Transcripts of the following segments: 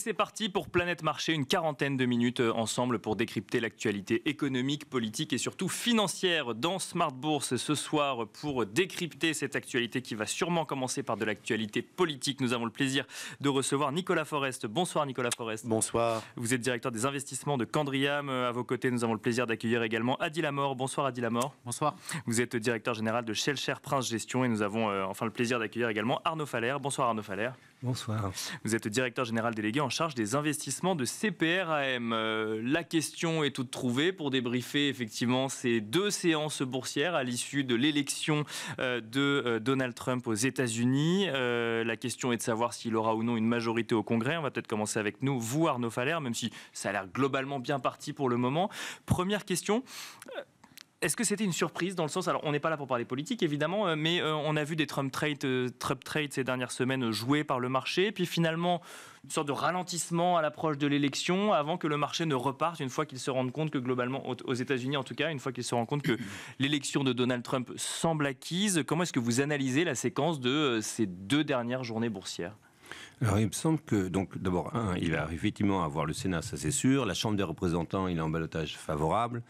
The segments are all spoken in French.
c'est parti pour Planète Marché, une quarantaine de minutes euh, ensemble pour décrypter l'actualité économique, politique et surtout financière dans Smart Bourse ce soir pour décrypter cette actualité qui va sûrement commencer par de l'actualité politique. Nous avons le plaisir de recevoir Nicolas Forest. Bonsoir Nicolas Forest. Bonsoir. Vous êtes directeur des investissements de Candriam. Euh, à vos côtés, nous avons le plaisir d'accueillir également Adil Amor. Bonsoir Adil Amor. Bonsoir. Vous êtes directeur général de Share Prince Gestion et nous avons euh, enfin le plaisir d'accueillir également Arnaud Faller. Bonsoir Arnaud Faller. Bonsoir. Vous êtes directeur général délégué en charge des investissements de CPRAM. Euh, la question est toute trouvée pour débriefer effectivement ces deux séances boursières à l'issue de l'élection euh, de euh, Donald Trump aux États-Unis. la question est de savoir s'il aura ou non une majorité au Congrès. On va peut-être commencer avec nous, vous Arnaud Faller, même si ça a l'air globalement bien parti pour le moment. Première question. Est-ce que c'était une surprise dans le sens, alors on n'est pas là pour parler politique évidemment, euh, mais euh, on a vu des Trump trades, euh, Trump trade ces dernières semaines jouer par le marché, puis finalement une sorte de ralentissement à l'approche de l'élection avant que le marché ne reparte une fois qu'il se rende compte que globalement, aux États-Unis en tout cas, une fois qu'il se rend compte que l'élection de Donald Trump semble acquise. Comment est-ce que vous analysez la séquence de ces deux dernières journées boursières alors, il me semble que, donc, d'abord, un, il va effectivement avoir le Sénat, ça c'est sûr. La Chambre des représentants, il est en balotage favorable.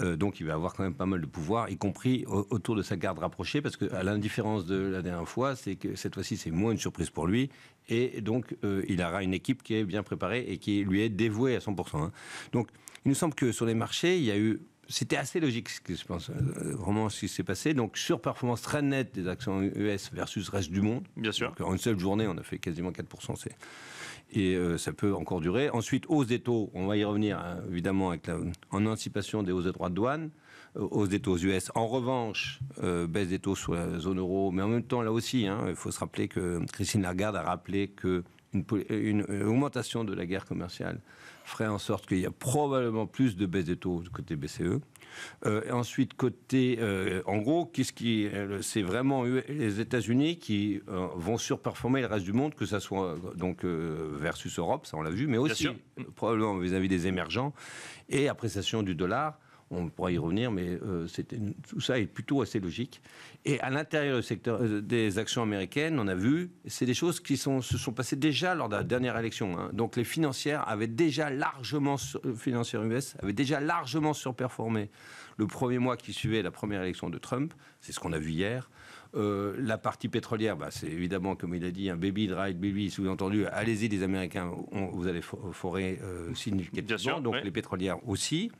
Euh, donc, il va avoir quand même pas mal de pouvoir, y compris autour de sa garde rapprochée, parce que, à l'indifférence de la dernière fois, c'est que cette fois-ci, c'est moins une surprise pour lui. Et donc, euh, il aura une équipe qui est bien préparée et qui lui est dévouée à 100%. Hein. Donc, il nous semble que sur les marchés, il y a eu c'était assez logique, ce je pense, euh, vraiment ce qui s'est passé. Donc, surperformance très nette des actions US e versus reste du monde. Bien sûr. en une seule journée, on a fait quasiment 4%. Et euh, ça peut encore durer. Ensuite, hausse des taux, on va y revenir hein, évidemment avec la, en anticipation des hausses de droits de douane, euh, hausse des taux US. En revanche, baisse des taux sur la zone euro. Mais en même temps, là aussi, hein, il faut se rappeler que Christine Lagarde a rappelé qu'une augmentation de la guerre commerciale ferait en sorte qu'il y a probablement plus de baisse des taux du côté BCE. Euh, ensuite, côté, euh, en gros, qu'est-ce qui, euh, c'est vraiment les États-Unis qui vont surperformer le reste du monde, que ce soit donc versus Europe, ça on l'a vu, mais aussi probablement vis à -vis des émergents et appréciation du dollar on pourra y revenir, mais euh, tout ça est plutôt assez logique. Et à l'intérieur secteur euh, des actions américaines, on a vu, c'est des choses qui se sont passées déjà lors de la dernière élection. Hein. Donc les financières avaient déjà largement, euh, financières US avaient déjà largement surperformé le premier mois qui suivait la première élection de Trump. C'est ce qu'on a vu hier. la partie pétrolière, bah, c'est évidemment, comme il a dit, un baby drive baby, sous-entendu, allez-y les Américains, vous allez forer significativement, donc les pétrolières aussi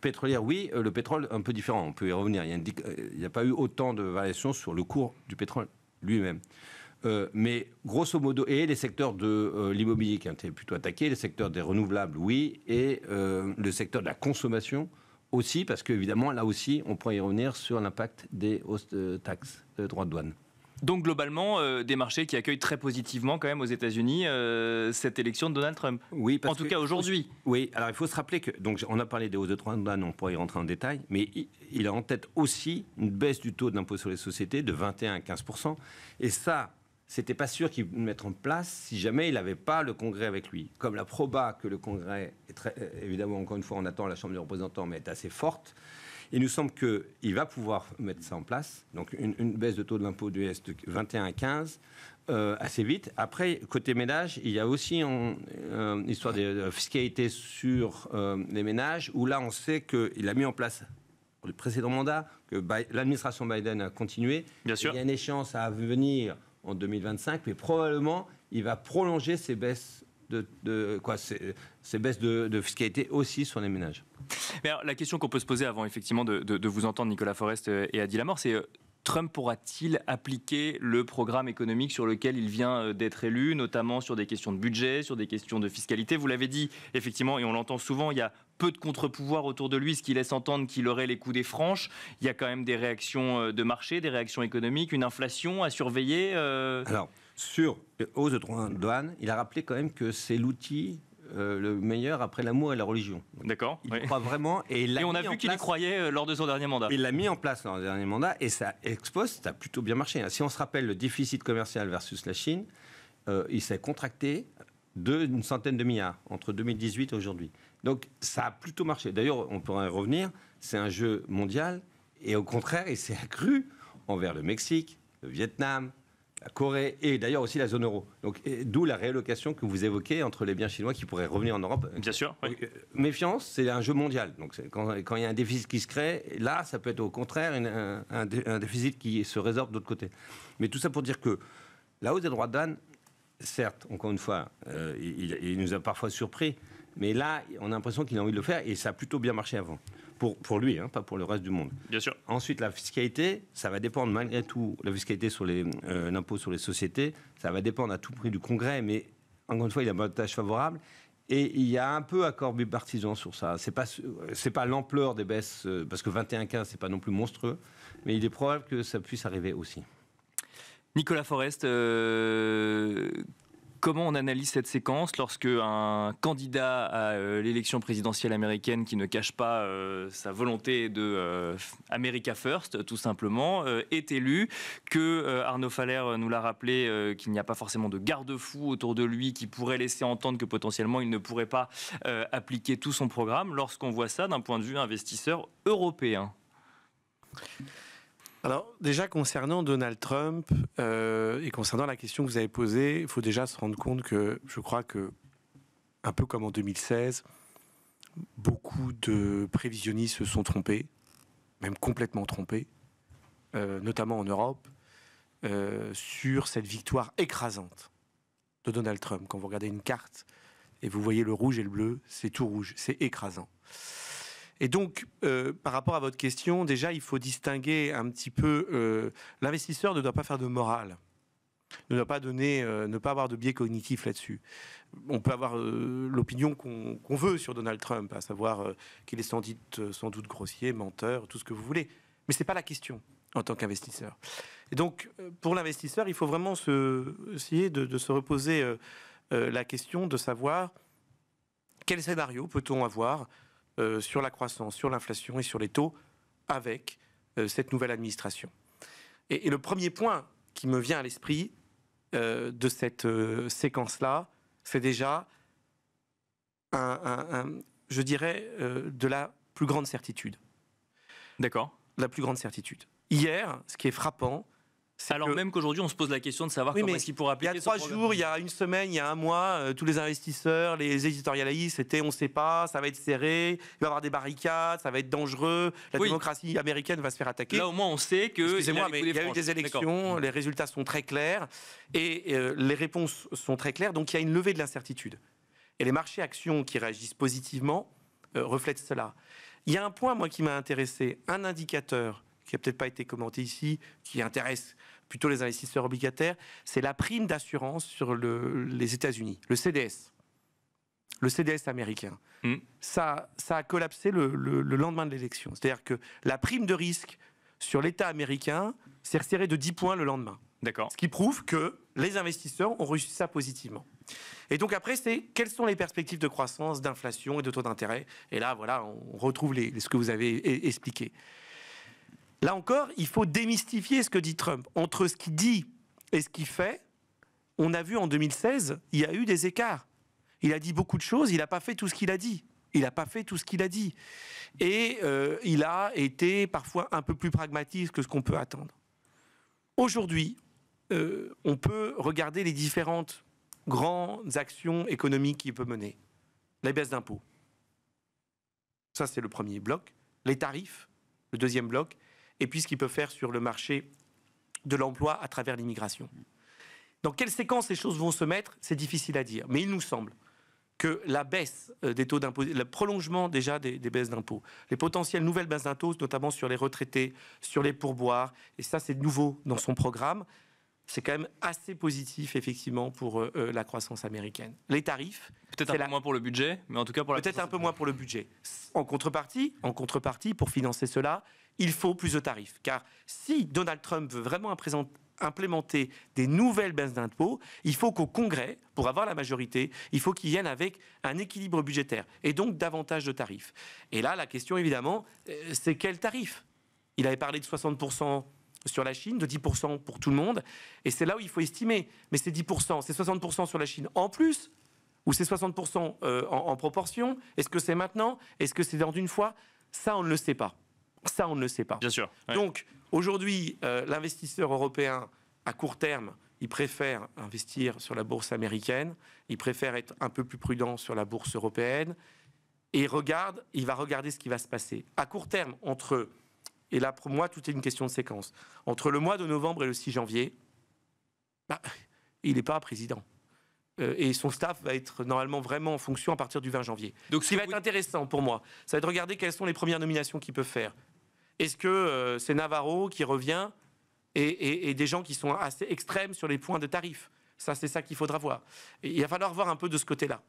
pétrolière, oui, euh, le pétrole un peu différent, on peut y revenir. Il n'y euh, a, pas eu autant de variations sur le cours du pétrole lui-même. Euh, mais grosso modo, et les secteurs de l'immobilier qui ont été plutôt attaqués, les secteurs des renouvelables, oui, et le secteur de la consommation aussi, parce qu'évidemment, là aussi, on pourrait y revenir sur l'impact des hausses de taxes, de droits de douane. Donc globalement, euh, des marchés qui accueillent très positivement quand même aux États-Unis euh, cette élection de Donald Trump. Oui, en tout cas aujourd'hui. Oui, alors il faut se rappeler que donc on a parlé des hausses de Trump, on pourrait y rentrer en détail, mais il, a en tête aussi une baisse du taux d'impôt sur les sociétés de 21 à 15 et ça, c'était pas sûr qu'il mette en place si jamais il n'avait pas le Congrès avec lui. Comme la proba que le Congrès est très, euh, évidemment encore une fois on attend la Chambre des représentants mais est assez forte. Il nous semble qu'il va pouvoir mettre ça en place, donc une, baisse de taux de l'impôt du S de 21 à 15, euh, assez vite. Après, côté ménage, il y a aussi euh, une histoire de, fiscalité sur euh, les ménages, où là, on sait qu'il a mis en place le précédent mandat, que l'administration Biden a continué. Bien sûr. Il y a une échéance à venir en 2025, mais probablement, il va prolonger ces baisses de, quoi, ces, baisses de, de, fiscalité aussi sur les ménages. Mais la question qu'on peut se poser avant effectivement de, vous entendre, Nicolas Forest euh, et Adil Amor, c'est euh, Trump pourra-t-il appliquer le programme économique sur lequel il vient euh, d'être élu, notamment sur des questions de budget, sur des questions de fiscalité Vous l'avez dit, effectivement, et on l'entend souvent, il y a peu de contre pouvoir autour de lui, ce qui laisse entendre qu'il aurait les coups des franches. Il y a quand même des réactions de marché, des réactions économiques, une inflation à surveiller. Alors, sur les euh, hausses de droits de douane, il a rappelé quand même que c'est l'outil euh, le meilleur après l'amour et la religion. D'accord. Il croit vraiment. Et, il on a vu qu'il y croyait euh, lors de son dernier mandat. Il l'a mis en place lors son dernier mandat et ça expose, ça a plutôt bien marché. Hein. Si on se rappelle le déficit commercial versus la Chine, il s'est contracté d'une centaine de milliards entre 2018 et aujourd'hui. Donc ça a plutôt marché. D'ailleurs, on pourrait y revenir, c'est un jeu mondial et au contraire, il s'est accru envers le Mexique, le Vietnam, Corée et d'ailleurs aussi la zone euro. Donc d'où la réallocation que vous évoquez entre les biens chinois qui pourraient revenir en Europe. Bien sûr. Euh, méfiance, c'est un jeu mondial. Donc quand, il y a un déficit qui se crée, là, ça peut être au contraire un, déficit qui se résorbe d'autre côté. Mais tout ça pour dire que la hausse des droits de certes, encore une fois, euh, il, nous a parfois surpris, mais là, on a l'impression qu'il a envie de le faire et ça a plutôt bien marché avant. Pour, pour lui, hein, pas pour le reste du monde. Bien sûr. Ensuite, la fiscalité, ça va dépendre malgré tout, la fiscalité sur euh, l'impôt euh, sur les sociétés, ça va dépendre à tout prix du Congrès, mais encore une fois, il a un tâche favorable. Et il y a un peu accord bipartisan sur ça. C'est pas c'est pas l'ampleur des baisses euh, parce que 21-15 c'est pas non plus monstrueux, mais il est probable que ça puisse arriver aussi. Nicolas Forest, euh, Comment on analyse cette séquence lorsque un candidat à euh, l'élection présidentielle américaine qui ne cache pas euh, sa volonté de euh, America First, tout simplement, est élu, que Arnaud Faller nous l'a rappelé, qu'il n'y a pas forcément de garde-fou autour de lui qui pourrait laisser entendre que potentiellement il ne pourrait pas appliquer tout son programme, lorsqu'on voit ça d'un point de vue investisseur européen alors déjà concernant Donald Trump euh, et concernant la question que vous avez posée, il faut déjà se rendre compte que je crois que, un peu comme en 2016, beaucoup de prévisionnistes se sont trompés, même complètement trompés, euh, notamment en Europe, euh, sur cette victoire écrasante de Donald Trump. Quand vous regardez une carte et vous voyez le rouge et le bleu, c'est tout rouge, c'est écrasant. Et donc, euh, par rapport à votre question, déjà, il faut distinguer un petit peu. Euh, l'investisseur ne doit pas faire de morale ne doit pas donner, euh, ne pas avoir de biais cognitif là-dessus. On peut avoir l'opinion qu'on veut sur Donald Trump, à savoir qu'il est sans doute, grossier, menteur, tout ce que vous voulez. Mais ce n'est pas la question en tant qu'investisseur. Et donc, pour l'investisseur, il faut vraiment essayer de, de, se reposer la question de savoir quel scénario peut-on avoir euh, sur la croissance, sur l'inflation et sur les taux avec euh, cette nouvelle administration. Et, le premier point qui me vient à l'esprit euh, de cette séquence-là, c'est déjà, je dirais, de la plus grande certitude. D'accord La plus grande certitude. Hier, ce qui est frappant, alors même qu'aujourd'hui, on se pose la question de savoir comment est-ce qu'il pourra appliquer. Il y a trois jours, il y a une semaine, il y a un mois, euh, tous les investisseurs, les éditorialistes c'était on ne sait pas, ça va être serré, il va y avoir des barricades, ça va être dangereux, la démocratie américaine va se faire attaquer. Là au moins, on sait que. Excusez-moi, y a, eu des élections, mm. les résultats sont très clairs et euh, les réponses sont très claires, donc il y a une levée de l'incertitude. Et les marchés actions qui réagissent positivement euh, reflètent cela. Il y a un point, moi, qui m'a intéressé, un indicateur qui n'a peut-être pas été commenté ici, qui intéresse plutôt les investisseurs obligataires, c'est la prime d'assurance sur les États-Unis, le CDS. Le CDS américain. Hmm. Ça, ça a collapsé le, lendemain de l'élection. C'est-à-dire que la prime de risque sur l'État américain s'est resserrée de 10 points le lendemain. D'accord. Ce qui prouve que les investisseurs ont réussi ça positivement. Et donc après, c'est quelles sont les perspectives de croissance, d'inflation et de taux d'intérêt Et là, voilà, on retrouve les, ce que vous avez e-, expliqué. Là encore, il faut démystifier ce que dit Trump. Entre ce qu'il dit et ce qu'il fait, on a vu en 2016, il y a eu des écarts. Il a dit beaucoup de choses, il n'a pas fait tout ce qu'il a dit. Il n'a pas fait tout ce qu'il a dit. Et euh, il a été parfois un peu plus pragmatique que ce qu'on peut attendre. Aujourd'hui, euh, on peut regarder les différentes grandes actions économiques qu'il peut mener. Les baisses d'impôts. Ça, c'est le premier bloc. Les tarifs, le deuxième bloc et puis ce qu'il peut faire sur le marché de l'emploi à travers l'immigration. Dans quelle séquence ces choses vont se mettre, c'est difficile à dire. Mais il nous semble que la baisse euh, des taux d'impôt, le prolongement déjà des, baisses d'impôts, les potentielles nouvelles baisses d'impôts, notamment sur les retraités, sur les pourboires, et ça c'est nouveau dans son programme, c'est quand même assez positif effectivement pour euh, euh, la croissance américaine. Les tarifs, peut-être un peu moins pour le budget, mais en tout cas pour la peut-être un peu moins pour le budget. En contrepartie, en contrepartie, pour financer cela, il faut plus de tarifs. Car si Donald Trump veut vraiment implémenter des nouvelles baisses d'impôts, il faut qu'au Congrès, pour avoir la majorité, il faut qu'il vienne avec un équilibre budgétaire et donc davantage de tarifs. Et là, la question, évidemment, euh, c'est quel tarif Il avait parlé de 60% sur la Chine, de 10% pour tout le monde. Et c'est là où il faut estimer. Mais c'est 10%, c'est 60% sur la Chine en plus, ou c'est 60% euh, en, en proportion Est-ce que c'est maintenant Est-ce que c'est dans une fois Ça, on ne le sait pas. Ça, on ne le sait pas. Bien sûr. Donc, aujourd'hui, euh, l'investisseur européen, à court terme, il préfère investir sur la bourse américaine, il préfère être un peu plus prudent sur la bourse européenne, et il regarde, il va regarder ce qui va se passer. À court terme, entre, et là pour moi, tout est une question de séquence, entre le mois de novembre et le 6 janvier, bah, il n'est pas président euh, et son staff va être normalement vraiment en fonction à partir du 20 janvier. Donc, ce qui va être intéressant pour moi, ça va être de regarder quelles sont les premières nominations qu'il peut faire. Est-ce que euh, c'est Navarro qui revient et, des gens qui sont assez extrêmes sur les points de tarifs Ça, c'est ça qu'il faudra voir. il va falloir voir un peu de ce côté-là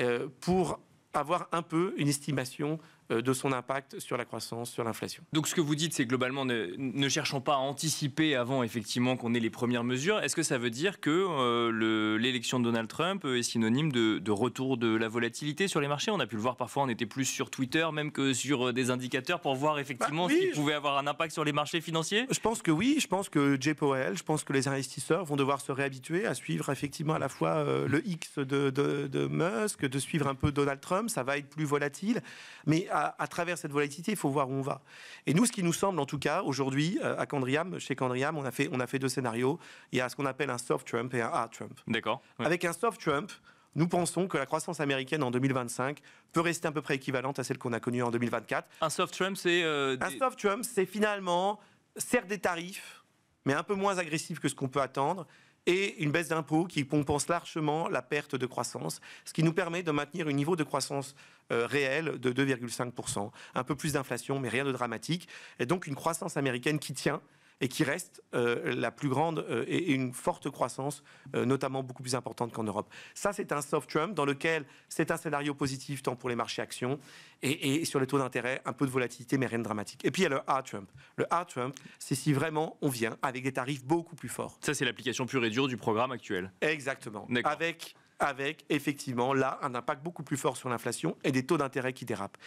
euh, pour avoir un peu une estimation euh, de son impact sur la croissance, sur l'inflation. Donc ce que vous dites, c'est globalement ne, cherchons pas à anticiper avant effectivement qu'on ait les premières mesures. Est-ce que ça veut dire que euh, l'élection de Donald Trump euh, est synonyme de, retour de la volatilité sur les marchés On a pu le voir parfois, on était plus sur Twitter même que sur des indicateurs pour voir effectivement s'il bah pouvait avoir un impact sur les marchés financiers Je pense que oui, je pense que Jay je pense que les investisseurs vont devoir se réhabituer à suivre effectivement à la fois le X de, de Musk, de suivre un peu Donald Trump, ça va être plus volatile. Mais à, travers cette volatilité, il faut voir où on va. Et nous, ce qui nous semble, en tout cas, aujourd'hui, euh, à Candriam, chez Candriam, on a fait, deux scénarios. Il y a ce qu'on appelle un soft Trump et un hard Trump. D'accord. Avec un soft Trump, nous pensons que la croissance américaine en 2025 peut rester à peu près équivalente à celle qu'on a connue en 2024. Un soft Trump, c'est... Euh, un soft Trump, c'est finalement, certes des tarifs, mais un peu moins agressifs que ce qu'on peut attendre, et une baisse d'impôts qui compense largement la perte de croissance, ce qui nous permet de maintenir un niveau de croissance euh, réel de 2,5%. Un peu plus d'inflation, mais rien de dramatique. Et donc une croissance américaine qui tient et qui reste euh, la plus grande euh, et, une forte croissance, euh, notamment beaucoup plus importante qu'en Europe. Ça, c'est un soft Trump dans lequel c'est un scénario positif tant pour les marchés actions et, sur les taux d'intérêt, un peu de volatilité, mais rien de dramatique. Et puis il y a le hard Trump. Le hard Trump, c'est si vraiment on vient avec des tarifs beaucoup plus forts. Ça, c'est l'application pure et dure du programme actuel. Exactement. Avec avec effectivement là un impact beaucoup plus fort sur l'inflation et des taux d'intérêt qui dérapent.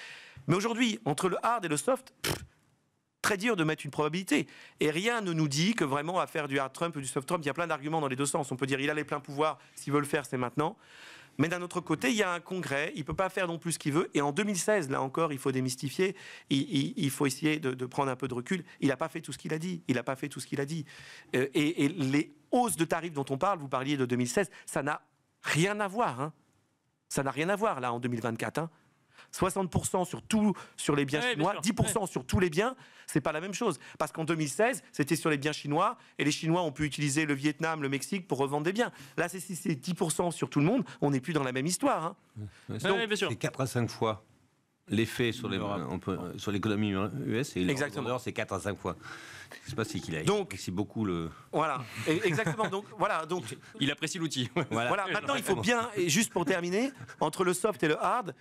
Mais aujourd'hui, entre le hard et le soft, très dur de mettre une probabilité. Et rien ne nous dit que vraiment à faire du hard Trump ou du soft Trump, il y a plein d'arguments dans les deux sens. On peut dire il a les pleins pouvoirs, s'il veut le faire, c'est maintenant. Mais d'un autre côté, il y a un congrès, il ne peut pas faire non plus ce qu'il veut. Et en 2016, là encore, il faut démystifier, il, faut essayer de, prendre un peu de recul. Il n'a pas fait tout ce qu'il a dit. Il n'a pas fait tout ce qu'il a dit. Euh, et, les hausses de tarifs dont on parle, vous parliez de 2016, ça n'a rien à voir. Hein. Ça n'a rien à voir là en 2024. 60% sur, tout, sur les biens chinois, 10% sur tous les biens, c'est pas la même chose. Parce qu'en 2016, c'était sur les biens chinois, et les Chinois ont pu utiliser le Vietnam, le Mexique pour revendre des biens. Là, si c'est 10% sur tout le monde, on n'est plus dans la même histoire. Hein. c'est 4 à 5 fois l'effet sur l'économie US et exactement c'est 4 à 5 fois. Je sais pas si qu'il a donc c'est beaucoup le voilà exactement donc voilà donc il apprécie l'outil voilà. maintenant il faut bien et juste pour terminer entre le soft et le hard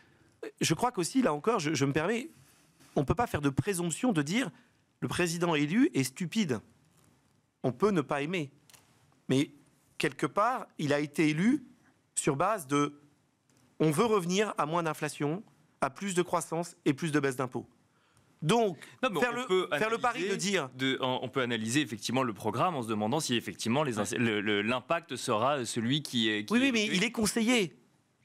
je crois qu'aussi, là encore, je, me permets, on ne peut pas faire de présomption de dire le président élu est stupide. On peut ne pas aimer. Mais quelque part, il a été élu sur base de on veut revenir à moins d'inflation, à plus de croissance et plus de baisse d'impôts. Donc, faire, le, pari de dire. on peut analyser effectivement le programme en se demandant si effectivement l'impact sera celui qui est. oui, mais il est conseillé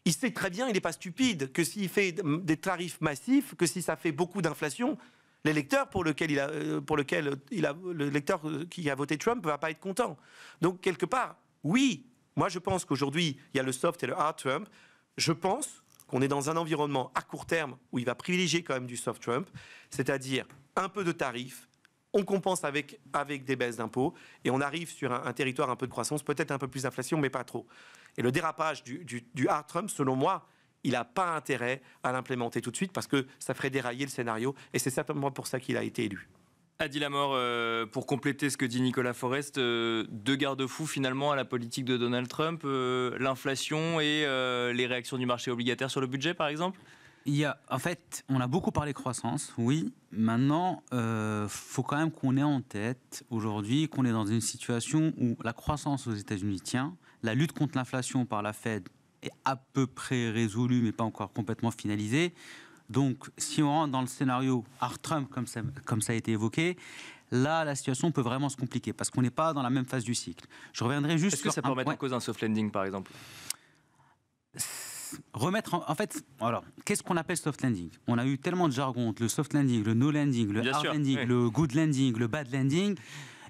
il sait très bien, il n'est pas stupide, que s'il fait des tarifs massifs, que si ça fait beaucoup d'inflation, l'électeur pour lequel il a, euh, pour lequel il a, le lecteur euh, qui a voté Trump ne va pas être content. Donc quelque part, oui, moi je pense qu'aujourd'hui il y a le soft et le hard Trump. Je pense qu'on est dans un environnement à court terme où il va privilégier quand même du soft Trump, c'est-à-dire un peu de tarifs, on compense avec, avec des baisses d'impôts et on arrive sur un, territoire un peu de croissance, peut-être un peu plus d'inflation, mais pas trop. Et le dérapage du, hard Trump, selon moi, il n'a pas intérêt à l'implémenter tout de suite parce que ça ferait dérailler le scénario et c'est certainement pour ça qu'il a été élu. Adil Amor, euh, pour compléter ce que dit Nicolas Forest, euh, deux garde-fous finalement à la politique de Donald Trump, euh, l'inflation et les réactions du marché obligataire sur le budget par exemple il a, en fait, on a beaucoup parlé croissance, oui. Maintenant, il euh, faut quand même qu'on ait en tête aujourd'hui qu'on est dans une situation où la croissance aux États-Unis tient, la lutte contre l'inflation par la Fed est à peu près résolue, mais pas encore complètement finalisée. Donc, si on rentre dans le scénario Art Trump, comme ça, comme ça a été évoqué, là, la situation peut vraiment se compliquer parce qu'on n'est pas dans la même phase du cycle. Je reviendrai juste. Est-ce que ça peut remettre en cause un soft landing, par exemple remettre en, fait, alors, qu'est-ce qu'on appelle soft landing On a eu tellement de jargon le soft landing, le no landing, le hard landing, le good landing, le bad landing.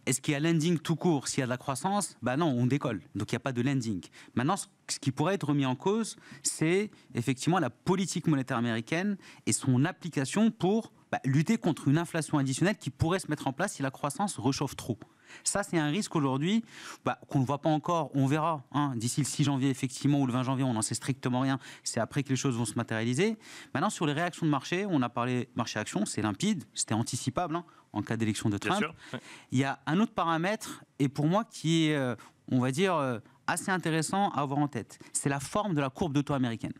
Est-ce qu'il y a landing tout court S'il y a de la croissance, Ben non, on décolle. Donc il n'y a pas de landing. Maintenant, ce qui pourrait être remis en cause, c'est effectivement la politique monétaire américaine et son application pour bah, lutter contre une inflation additionnelle qui pourrait se mettre en place si la croissance rechauffe trop. Ça, c'est un risque aujourd'hui bah, qu'on ne voit pas encore. On verra hein. d'ici le 6 janvier, effectivement, ou le 20 janvier, on n'en sait strictement rien. C'est après que les choses vont se matérialiser. Maintenant, sur les réactions de marché, on a parlé marché-action, c'est limpide, c'était anticipable hein, en cas d'élection de Trump. Il y a un autre paramètre, et pour moi, qui est, euh, on va dire, euh, assez intéressant à avoir en tête. C'est la forme de la courbe de taux américaine.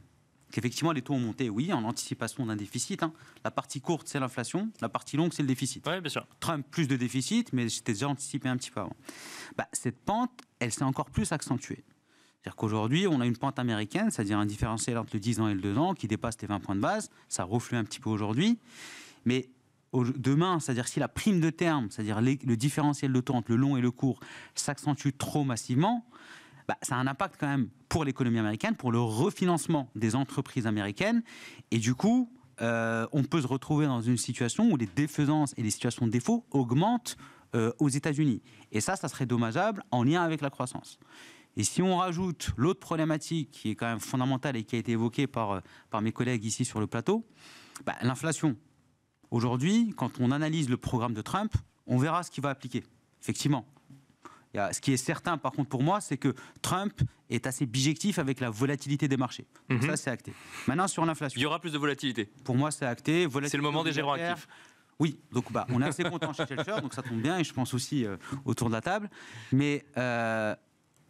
Effectivement, les taux ont monté, oui, en anticipation d'un déficit. Hein. La partie courte, c'est l'inflation, la partie longue, c'est le déficit. Oui, bien sûr. Trump, plus de déficit, mais j'étais déjà anticipé un petit peu avant. Bah, cette pente, elle s'est encore plus accentuée. C'est-à-dire qu'aujourd'hui, on a une pente américaine, c'est-à-dire un différentiel entre le 10 ans et le 2 ans qui dépasse les 20 points de base. Ça reflue un petit peu aujourd'hui. Mais demain, c'est-à-dire si la prime de terme, c'est-à-dire le différentiel de taux entre le long et le court, s'accentue trop massivement, bah, ça a un impact quand même pour l'économie américaine, pour le refinancement des entreprises américaines. Et du coup, euh, on peut se retrouver dans une situation où les défaisances et les situations de défaut augmentent euh, aux États-Unis. Et ça, ça serait dommageable en lien avec la croissance. Et si on rajoute l'autre problématique qui est quand même fondamentale et qui a été évoquée par, euh, par mes collègues ici sur le plateau, bah, l'inflation. Aujourd'hui, quand on analyse le programme de Trump, on verra ce qu'il va appliquer. Effectivement, ce qui est certain, par contre, pour moi, c'est que Trump est assez bijectif avec la volatilité des marchés. Donc mhm. ça, c'est acté. Maintenant, sur l'inflation. Il y aura plus de volatilité. Pour moi, c'est acté. C'est le moment des gérants actifs. Oui, donc bah, on est assez content chez Shelter, donc ça tombe bien, et je pense aussi euh, autour de la table. Mais euh,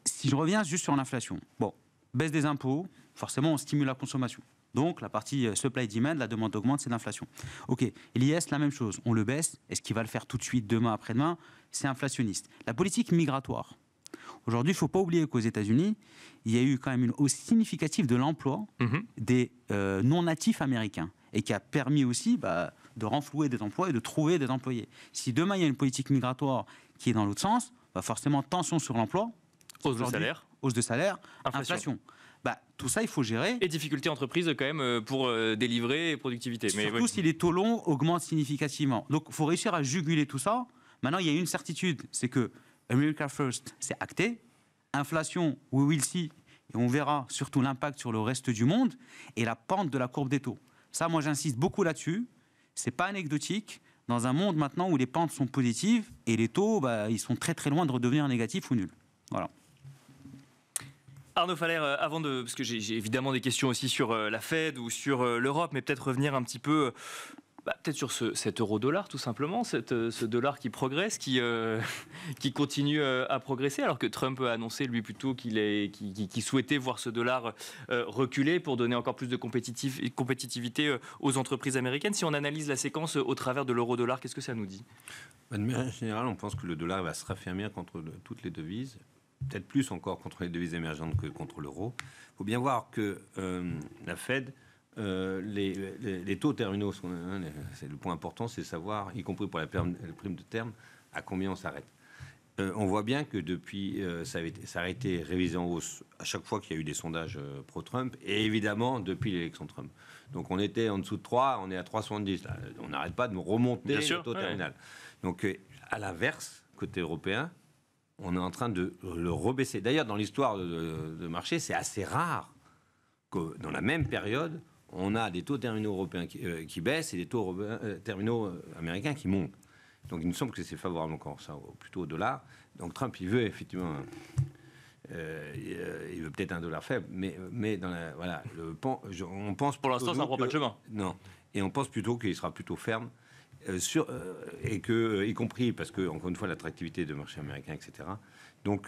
si je reviens juste sur l'inflation, bon, baisse des impôts, forcément on stimule la consommation. Donc la partie euh, supply-demand, la demande augmente, c'est l'inflation. OK, l'IS, la même chose, on le baisse. Est-ce qu'il va le faire tout de suite, demain, après-demain C'est inflationniste. La politique migratoire. Aujourd'hui, il ne faut pas oublier qu'aux États-Unis, il y a eu quand même une hausse significative de l'emploi mhm. des euh, non-natifs américains et qui a permis aussi bah, de renflouer des emplois et de trouver des employés. Si demain, il y a une politique migratoire qui est dans l'autre sens, bah, forcément, tension sur l'emploi. Hausse de salaire. inflation. Bah, tout ça, il faut gérer. Et difficultés entreprises quand même euh, pour euh, délivrer productivité. Surtout Mais si les taux longs augmentent significativement. Donc, il faut réussir à juguler tout ça. Maintenant, il y a une certitude, c'est que America First, c'est acté. Inflation, we will see, et on verra surtout l'impact sur le reste du monde, et la pente de la courbe des taux. Ça, moi, j'insiste beaucoup là-dessus. C'est pas anecdotique. Dans un monde maintenant où les pentes sont positives et les taux, bah, ils sont très très loin de redevenir négatifs ou nuls. Voilà. Arnaud Faller, euh, avant de. Parce que j'ai évidemment des questions aussi sur euh, la Fed ou sur euh, l'Europe, mais peut-être revenir un petit peu bah, peut-être sur cet euro-dollar, tout simplement, ce dollar qui progresse, qui, qui continue à progresser, alors que Trump a annoncé, lui, plutôt qu'il souhaitait voir ce dollar reculer pour donner encore plus de compétitivité aux entreprises américaines. Si on analyse la séquence au travers de l'euro-dollar, qu'est-ce que ça nous dit bah, De manière générale, on pense que le dollar va se raffermir contre toutes les devises, peut-être plus encore contre les devises émergentes que contre l'euro. Il faut bien voir que euh, la Fed, euh, les, taux terminaux, hein, c'est le point important, c'est savoir, y compris pour la prime, de terme, à combien on s'arrête. Euh, on voit bien que depuis, ça, avait ça, a été révisé en hausse à chaque fois qu'il y a eu des sondages pro-Trump, et évidemment depuis l'élection Trump. Donc on était en dessous de 3, on est à 370. on n'arrête pas de remonter le taux terminal. Donc à l'inverse, côté européen, on est en train de le rebaisser. D'ailleurs, dans l'histoire de, marché, c'est assez rare que dans la même période, on a des taux terminaux européens euh, qui, baissent et des taux euh, terminaux euh, américains qui montent. Donc il me semble que c'est favorable encore ça, plutôt au dollar. Donc Trump, il veut effectivement, il veut peut-être un dollar faible, mais, mais dans la, voilà, le, on pense... Pour l'instant, ça Non, et on pense plutôt qu'il sera plutôt ferme euh, euh, et que, euh, y compris parce que, encore une fois, l'attractivité de marché américain, etc. Donc,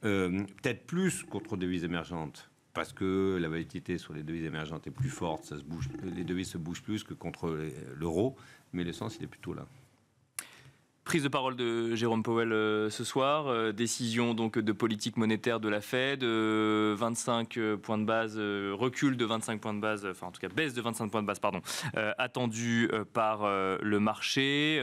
peut-être plus contre devises émergentes, parce que la validité sur les devises émergentes est plus forte, ça se bouge, les devises se bougent plus que contre l'euro, mais le sens, il est plutôt là. Prise de parole de Jérôme Powell euh, ce soir, euh, décision donc de politique monétaire de la Fed, 25 euh, points de base, recul de 25 points de base, enfin en tout cas baisse de 25 points de base, pardon, attendue par le marché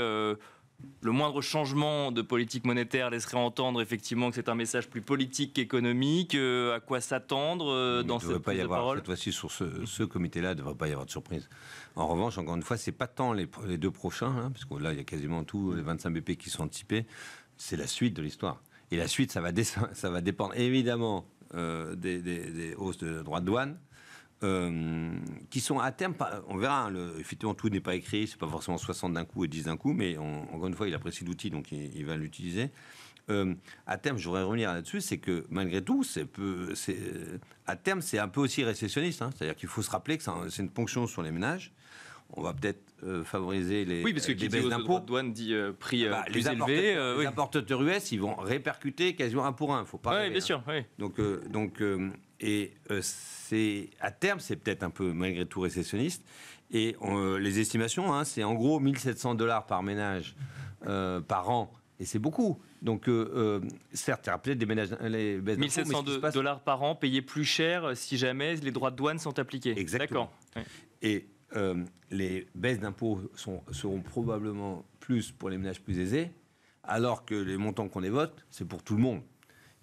le moindre changement de politique monétaire laisserait entendre effectivement que c'est un message plus politique qu'économique. Euh, à quoi s'attendre euh, dans cette Cette fois-ci, sur ce, comité-là, il ne devrait pas y avoir de surprise. En revanche, encore une fois, c'est pas tant les, deux prochains, hein, parce que là, il y a quasiment tous les 25 BP qui sont typés. C'est la suite de l'histoire. Et la suite, ça va, dépendre évidemment euh, des, des hausses de droits de douane. Euh, qui sont à terme, on verra, hein, le, effectivement tout n'est pas écrit, c'est pas forcément 60 d'un coup et 10 d'un coup, mais encore une fois, il apprécie l'outil, donc il, va l'utiliser. Euh, à terme, je voudrais revenir là-dessus, c'est que malgré tout, c'est euh, à terme, c'est un peu aussi récessionniste, hein. c'est-à-dire qu'il faut se rappeler que c'est une ponction sur les ménages. On va peut-être favoriser les. Oui, parce que ah bah, les baisses d'impôts. dit prix les US, ils vont répercuter quasiment un pour un. Faut pas. Oui, bien hein. sûr. Oui. Donc, donc et euh, c'est à terme, c'est peut-être un peu malgré tout récessionniste. Et euh, les estimations, hein, c'est en gros 1700 dollars par ménage euh, par an. Et c'est beaucoup. Donc, certes, il y a peut-être des ménages. Les 1700 dollars par an payés plus cher si jamais les droits de douane sont appliqués. Exactement. Et les baisses d'impôts seront probablement plus pour les ménages plus aisés, alors que les montants qu'on évoque, c'est pour tout le monde.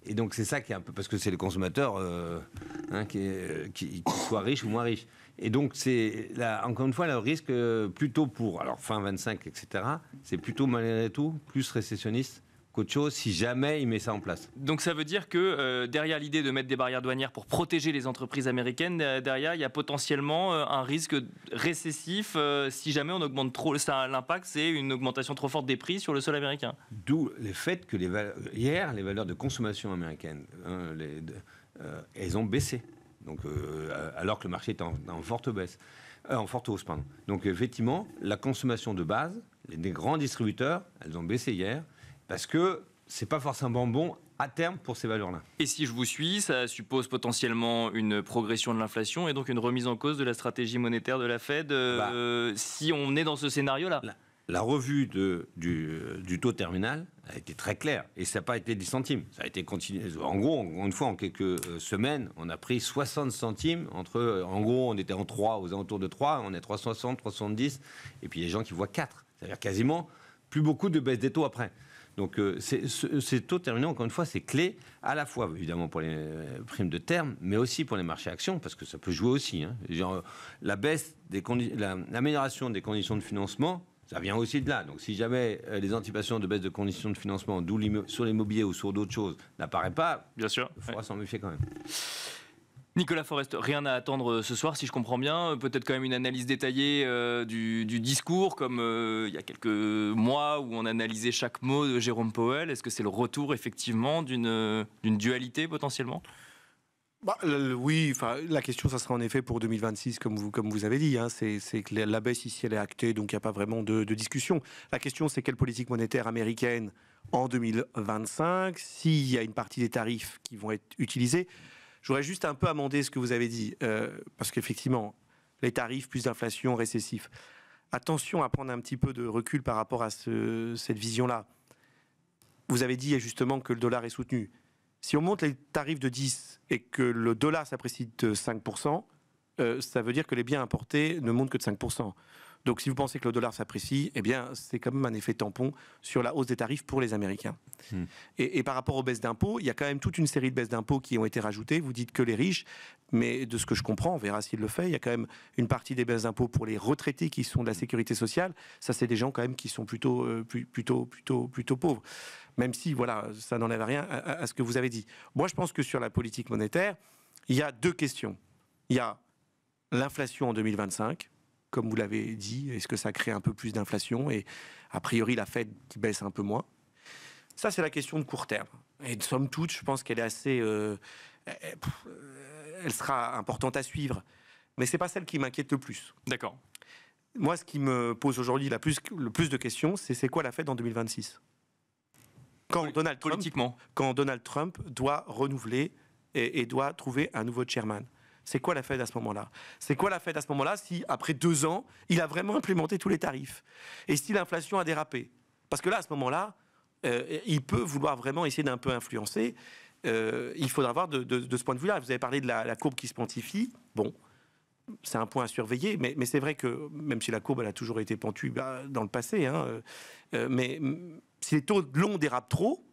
Et donc c'est ça qui est un peu parce que c'est le consommateur euh, hein, qui, soit riche ou moins riche. Et donc c'est là encore une fois le risque euh, plutôt pour alors fin 25 etc. C'est plutôt malgré tout plus récessionniste qu'autre chose si jamais il met ça en place. Donc ça veut dire que euh, derrière l'idée de mettre des barrières douanières pour protéger les entreprises américaines, euh, derrière il y a potentiellement euh, un risque récessif si jamais on augmente trop L'impact c'est une augmentation trop forte des prix sur le sol américain. D'où le fait que les hier les valeurs de consommation américaines, hein, elles ont baissé. Donc alors que le marché est en, forte baisse. en forte hausse, Donc effectivement, la consommation de base, les grands distributeurs, elles ont baissé hier. Parce que n'est pas forcément bon à terme pour ces valeurs-là. Et si je vous suis, ça suppose potentiellement une progression de l'inflation et donc une remise en cause de la stratégie monétaire de la Fed euh, bah. si on est dans ce scénario-là la, revue du, taux terminal a été très claire et ça n'a pas été 10 centimes. Ça a été En gros, une fois, en quelques euh, semaines, on a pris 60 centimes. Entre, en gros, on était en 3, aux alentours de 3, on est 360, 370, et puis les gens qui voient 4. C'est-à-dire quasiment plus beaucoup de baisse des taux après. Donc euh, ces taux terminaux, encore une fois, c'est clé à la fois évidemment pour les euh, primes de terme, mais aussi pour les marchés actions, parce que ça peut jouer aussi. Hein. Genre, la baisse des l'amélioration des conditions de financement, ça vient aussi de là. Donc si jamais euh, les anticipations de baisse de conditions de financement d'où sur l'immobilier ou sur d'autres choses n'apparaissent pas, Bien sûr, il faudra s'en méfier quand même. Nicolas Forest, rien à attendre euh, ce soir, si je comprends bien. Euh, peut-être quand même une analyse détaillée euh, du, discours, comme il y a quelques mois où on analysait chaque mot de Jérôme Powell. Est-ce que c'est le retour effectivement d'une dualité potentiellement bah, oui, enfin, la question, ça sera en effet pour 2026, comme vous, avez dit. Hein. c'est que la baisse ici, elle est actée, donc il n'y a pas vraiment de, de discussion. La question, c'est quelle politique monétaire américaine en 2025, s'il y a une partie des tarifs qui vont être utilisés. J'aurais juste un peu amendé ce que vous avez dit, euh, parce qu'effectivement, les tarifs plus d'inflation récessif. Attention à prendre un petit peu de recul par rapport à cette vision-là. Vous avez dit justement que le dollar est soutenu. Si on monte les tarifs de 10 et que le dollar s'apprécie de 5%, euh, ça veut dire que les biens importés ne montent que de 5%. Donc si vous pensez que le dollar s'apprécie, eh bien c'est quand même un effet tampon sur la hausse des tarifs pour les Américains. Hmm. Et, par rapport aux baisses d'impôts, il y a quand même toute une série de baisses d'impôts qui ont été rajoutées. Vous dites que les riches, mais de ce que je comprends, on verra s'il le fait, il y a quand même une partie des baisses d'impôts pour les retraités qui sont de la sécurité sociale. Ça, c'est des gens quand même qui sont plutôt, euh, plutôt, plutôt, plutôt pauvres. Même si, voilà, ça n'enlève rien à, à ce que vous avez dit. Moi, je pense que sur la politique monétaire, il y a deux questions. Il y a l'inflation en 2025 comme vous l'avez dit, est-ce que ça crée un peu plus d'inflation et a priori la Fed qui baisse un peu moins Ça, c'est la question de court terme. Et de somme toute, je pense qu'elle est assez. Euh, eh, eh, euh, elle sera importante à suivre. Mais c'est pas celle qui m'inquiète le plus. D'accord. Moi, ce qui me pose aujourd'hui plus, le plus de questions, c'est c'est quoi la Fed en 2026 quand Donald Politiquement. Quand Donald Trump doit renouveler et doit trouver un nouveau chairman. C'est quoi la Fed à ce moment-là C'est quoi la Fed à ce moment-là si, après deux ans, il a vraiment implémenté tous les tarifs Et si l'inflation a dérapé Parce que là, à ce moment-là, euh, il peut vouloir vraiment essayer d'un peu influencer. Euh, il faudra voir de, ce point de vue-là. Vous avez parlé de la, courbe qui se pontifie. Bon, c'est un point à surveiller, mais, c'est vrai que même si la courbe elle a toujours été pentue bah, dans le passé, hein, euh, mais si les taux long dérapent trop,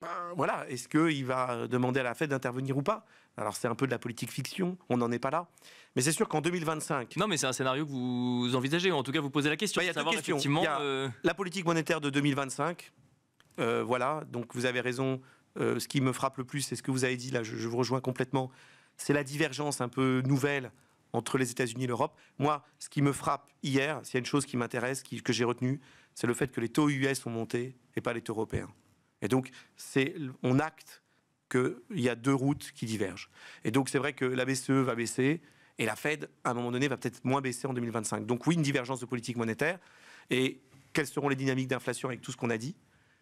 bah, voilà, est-ce qu'il va demander à la Fed d'intervenir ou pas alors c'est un peu de la politique fiction, on n'en est pas là. Mais c'est sûr qu'en 2025... Non mais c'est un scénario que vous envisagez, en tout cas vous posez la question. Bah, il y a savoir questions. Effectivement, euh, La politique monétaire de 2025, euh, voilà, donc vous avez raison, euh, ce qui me frappe le plus, c'est ce que vous avez dit, là je, vous rejoins complètement, c'est la divergence un peu nouvelle entre les États-Unis et l'Europe. Moi, ce qui me frappe hier, s'il y a une chose qui m'intéresse, que j'ai retenue, c'est le fait que les taux US ont monté et pas les taux européens. Et donc, on acte qu'il y a deux routes qui divergent. Et donc c'est vrai que la BCE va baisser et la Fed, à un moment donné, va peut-être moins baisser en 2025. Donc oui, une divergence de politique monétaire. Et quelles seront les dynamiques d'inflation avec tout ce qu'on a dit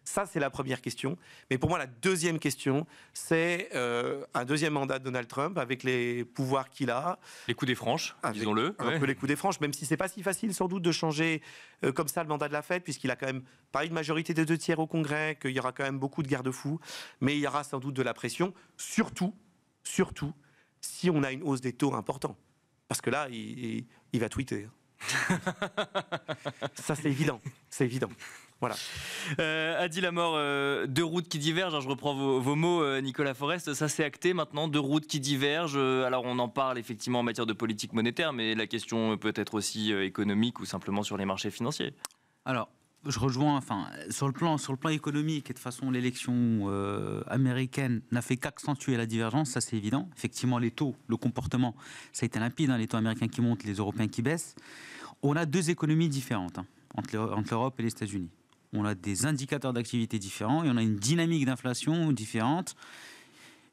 ça, c'est la première question. Mais pour moi, la deuxième question, c'est euh, un deuxième mandat de Donald Trump avec les pouvoirs qu'il a. Les coups des franches, disons-le. Un peu les coups des franches, même si c'est pas si facile sans doute de changer euh, comme ça le mandat de la fête puisqu'il a quand même pas une majorité des deux tiers au Congrès, qu'il y aura quand même beaucoup de garde-fous, mais il y aura sans doute de la pression, surtout, surtout si on a une hausse des taux importants. Parce que là, il, il va tweeter. Hein. ça, c'est évident. C'est évident. Voilà. Euh, a dit la mort euh, deux routes qui divergent. Hein, je reprends vos, mots, euh, Nicolas Forest. Ça s'est acté maintenant, deux routes qui divergent. alors, on en parle effectivement en matière de politique monétaire, mais la question peut être aussi économique ou simplement sur les marchés financiers. Alors, je rejoins, enfin, sur le plan, sur le plan économique, et de façon, l'élection américaine n'a fait qu'accentuer la divergence, ça c'est évident. Effectivement, les taux, le comportement, ça a été limpide, hein, les taux américains qui montent, les Européens qui baissent. On a deux économies différentes hein, entre l'Europe et les États-Unis on a des indicateurs d'activité différents et on a une dynamique d'inflation différente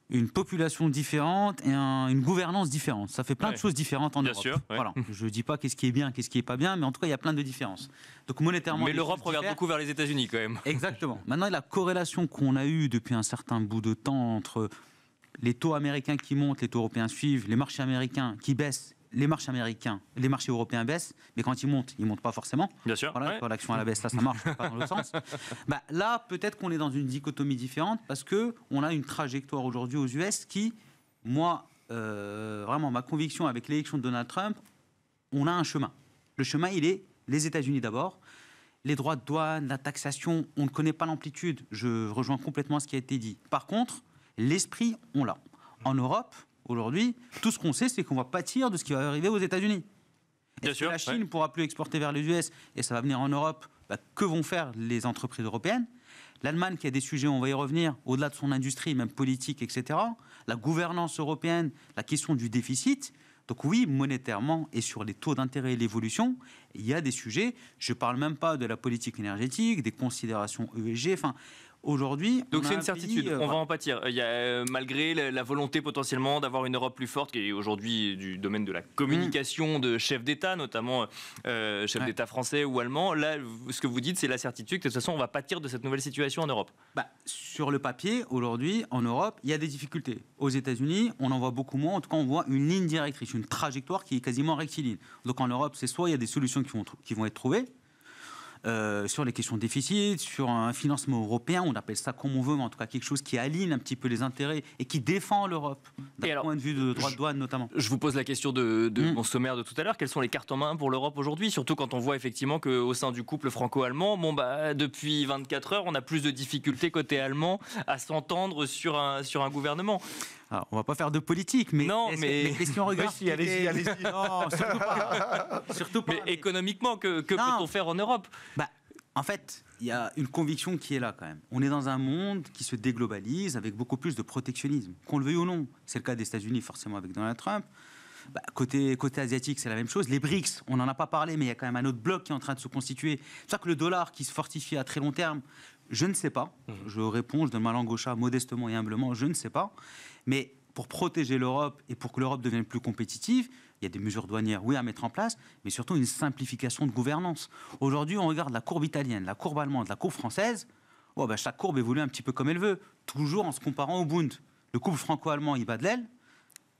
une population différente et une gouvernance différente. Ça fait plein de choses différentes en bien Europe. Sûr, voilà. Je ne dis pas qu'est-ce qui est bien, qu'est-ce qui est pas bien, mais en tout cas, il y a plein de différences. Donc monétairement. Mais l'Europe regarde beaucoup vers les États-Unis quand même. Exactement. Maintenant, la corrélation qu'on a eue depuis un certain bout de temps entre les taux américains qui montent, les taux européens suivent, les marchés américains qui baissent les marchés américains, les marchés européens baissent, mais quand ils montent, ils montent pas forcément. Bien sûr. l'action à la baisse, là, ça marche pas dans le sens. Bah, là, peut-être qu'on est dans une dichotomie différente parce que on a une trajectoire aujourd'hui aux US qui, moi, euh, vraiment, ma conviction avec l'élection de Donald Trump, on a un chemin. Le chemin, il est les États-Unis d'abord. Les droits de douane, la taxation, on ne connaît pas l'amplitude. Je rejoins complètement ce qui a été dit. Par contre, l'esprit, on l'a. En Europe, Aujourd'hui, tout ce qu'on sait, c'est qu'on va pâtir de ce qui va arriver aux États-Unis. Bien la Chine ne pourra plus exporter vers les US et ça va venir en Europe. Bah, que vont faire les entreprises européennes L'Allemagne, qui a des sujets, on va y revenir, au-delà de son industrie, même politique, etc. La gouvernance européenne, la question du déficit. Donc oui, monétairement et sur les taux d'intérêt et l'évolution, il y a des sujets. Je ne parle même pas de la politique énergétique, des considérations ESG. Enfin, Aujourd'hui, donc c'est une certitude. on va euh, en pâtir. Il euh, malgré la, volonté potentiellement d'avoir une Europe plus forte, qui est aujourd'hui du domaine de la communication de chefs d'État, notamment chef euh, chefs d'État français ou allemand. Là, ce que vous dites, c'est la certitude que de toute façon, on va pâtir de cette nouvelle situation en Europe. Bah, sur le papier, aujourd'hui, en Europe, il y a des difficultés. Aux États-Unis, on en voit beaucoup moins. En tout cas, on voit une ligne directrice, une trajectoire qui est quasiment rectiligne. Donc en Europe, c'est soit il y a des solutions qui vont, qui vont être trouvées euh, sur les questions de déficit, sur un financement européen, on appelle ça comme on veut, mais en tout cas quelque chose qui aligne un petit peu les intérêts et qui défend l'Europe, d'un point de vue de droit de douane notamment. Je vous pose la question de, mm. mon sommaire de tout à l'heure, quelles sont les cartes en main pour l'Europe aujourd'hui, surtout quand on voit effectivement qu'au sein du couple franco-allemand, bon, bah, depuis 24 heures, on a plus de difficultés côté allemand à s'entendre sur sur un gouvernement. On ah, on va pas faire de politique, mais non, mais, mais regarde... regard. allez-y, allez-y. Non, surtout pas. Mais, économiquement, que, que peut-on faire en Europe bah, en fait, il y a une conviction qui est là quand même. On est dans un monde qui se déglobalise avec beaucoup plus de protectionnisme, qu'on le veuille ou non. C'est le cas des États-Unis forcément avec Donald Trump. Bah, côté, côté asiatique, c'est la même chose. Les BRICS, on n'en a pas parlé, mais il y a quand même un autre bloc qui est en train de se constituer. C'est ça que le dollar qui se fortifie à très long terme, je ne sais pas. Mmh. Je réponds, je donne ma langue au modestement et humblement, je ne sais pas. Mais pour protéger l'Europe et pour que l'Europe devienne plus compétitive, il y a des mesures douanières, oui, à mettre en place, mais surtout une simplification de gouvernance. Aujourd'hui, on regarde la courbe italienne, la courbe allemande, la courbe française. Oh, bah, chaque courbe évolue un petit peu comme elle veut, toujours en se comparant au Bund. Le couple franco-allemand, il bat de l'aile.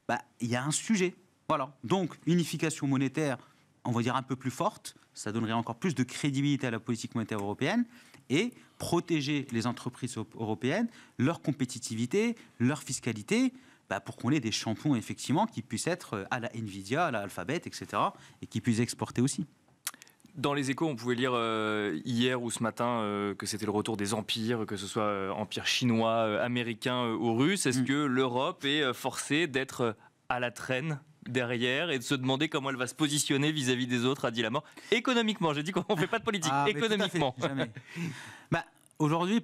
Bah, il y a un sujet. Voilà. Donc, unification monétaire, on va dire, un peu plus forte. Ça donnerait encore plus de crédibilité à la politique monétaire européenne et protéger les entreprises européennes, leur compétitivité, leur fiscalité, bah, pour qu'on ait des champions, effectivement, qui puissent être euh, à la Nvidia, à l'Alphabet, etc., et qui puissent exporter aussi. Dans les échos, on pouvait lire euh, hier ou ce matin euh, que c'était le retour des empires, que ce soit empire chinois, américain ou russe. Est-ce mm. que l'Europe est forcée d'être à la traîne derrière et de se demander comment elle va se positionner vis-à-vis des autres, a dit la mort. Économiquement, j'ai dit qu'on ne fait pas de politique. Ah, économiquement. jamais. Bah, aujourd'hui,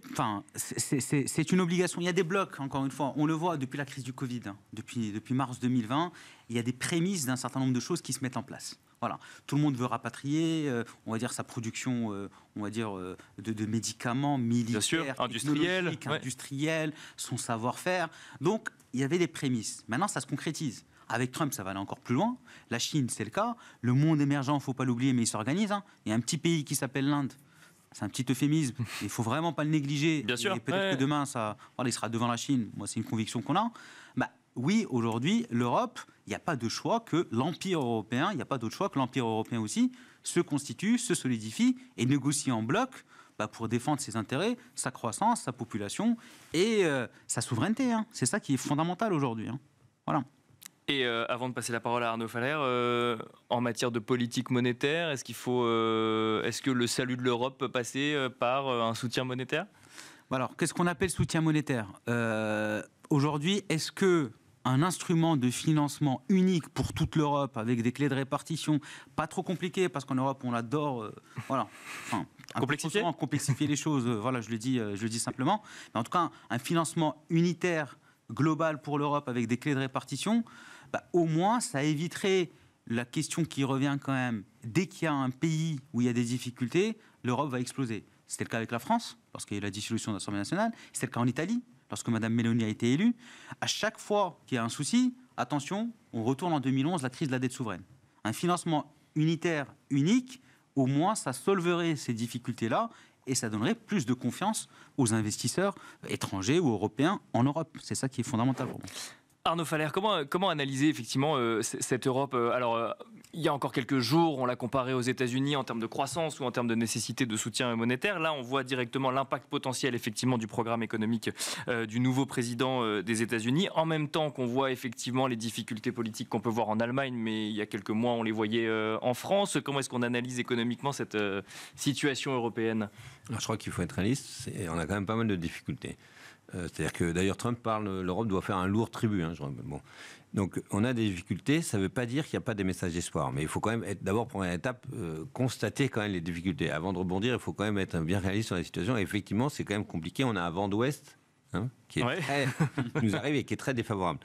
c'est une obligation. Il y a des blocs, encore une fois. On le voit depuis la crise du Covid, hein. depuis, depuis mars 2020. Il y a des prémices d'un certain nombre de choses qui se mettent en place. Voilà. Tout le monde veut rapatrier, euh, on va dire, sa production, euh, on va dire, euh, de, médicaments militaires, industriels, industriels, son savoir-faire. Donc, il y avait des prémices. Maintenant, ça se concrétise. Avec Trump, ça va aller encore plus loin. La Chine, c'est le cas. Le monde émergent, faut pas l'oublier, mais il s'organise. Hein. Il y a un petit pays qui s'appelle l'Inde. C'est un petit euphémisme. Il faut vraiment pas le négliger. Bien sûr. Et peut-être que demain, ça, il sera devant la Chine. Moi, c'est une conviction qu'on a. Bah, oui, aujourd'hui, l'Europe, il n'y a pas de choix que l'Empire européen, il n'y a pas d'autre choix que l'Empire européen aussi, se constitue, se solidifie et négocie en bloc bah, pour défendre ses intérêts, sa croissance, sa population et euh, sa souveraineté. Hein. C'est ça qui est fondamental aujourd'hui. Hein. Voilà. Et euh, avant de passer la parole à Arnaud Faller, euh, en matière de politique monétaire, est-ce qu'il faut, euh, est-ce que le salut de l'Europe peut passer par un soutien monétaire Alors, qu'est-ce qu'on appelle soutien monétaire Aujourd'hui, est-ce que un instrument de financement unique pour toute l'Europe avec des clés de répartition pas trop compliqué, parce qu'en Europe on adore voilà enfin, complexifier complexifier les choses voilà je le dis je le dis simplement mais en tout cas un financement unitaire global pour l'Europe avec des clés de répartition bah, au moins ça éviterait la question qui revient quand même, dès qu'il y a un pays où il y a des difficultés, l'Europe va exploser. C'était le cas avec la France, lorsqu'il y a eu la dissolution de l'Assemblée nationale, c'était le cas en Italie, lorsque Mme Meloni a été élue. À chaque fois qu'il y a un souci, attention, on retourne en 2011 la crise de la dette souveraine. Un financement unitaire, unique, au moins ça solverait ces difficultés-là et ça donnerait plus de confiance aux investisseurs étrangers ou européens en Europe. C'est ça qui est fondamental pour moi. Arnaud Faller, comment, analyser effectivement euh, cette Europe euh, Alors, euh, il y a encore quelques jours, on l'a comparée aux États-Unis en termes de croissance ou en termes de nécessité de soutien monétaire. Là, on voit directement l'impact potentiel effectivement du programme économique du nouveau président des États-Unis, en même temps qu'on voit effectivement les difficultés politiques qu'on peut voir en Allemagne, mais il y a quelques mois, on les voyait en France. Comment est-ce qu'on analyse économiquement cette situation européenne alors, Je crois qu'il faut être réaliste, on a quand même pas mal de difficultés. Euh, c'est-à-dire que d'ailleurs Trump parle, l'Europe doit faire un lourd tribut. Hein, bon. Donc on a des difficultés, ça ne veut pas dire qu'il n'y a pas des messages d'espoir, mais il faut quand même être d'abord une étape, euh, constater quand même les difficultés. Avant de rebondir, il faut quand même être bien réaliste sur la situation. effectivement, c'est quand même compliqué, on a un vent d'ouest hein, qui, nous arrive et qui est très défavorable.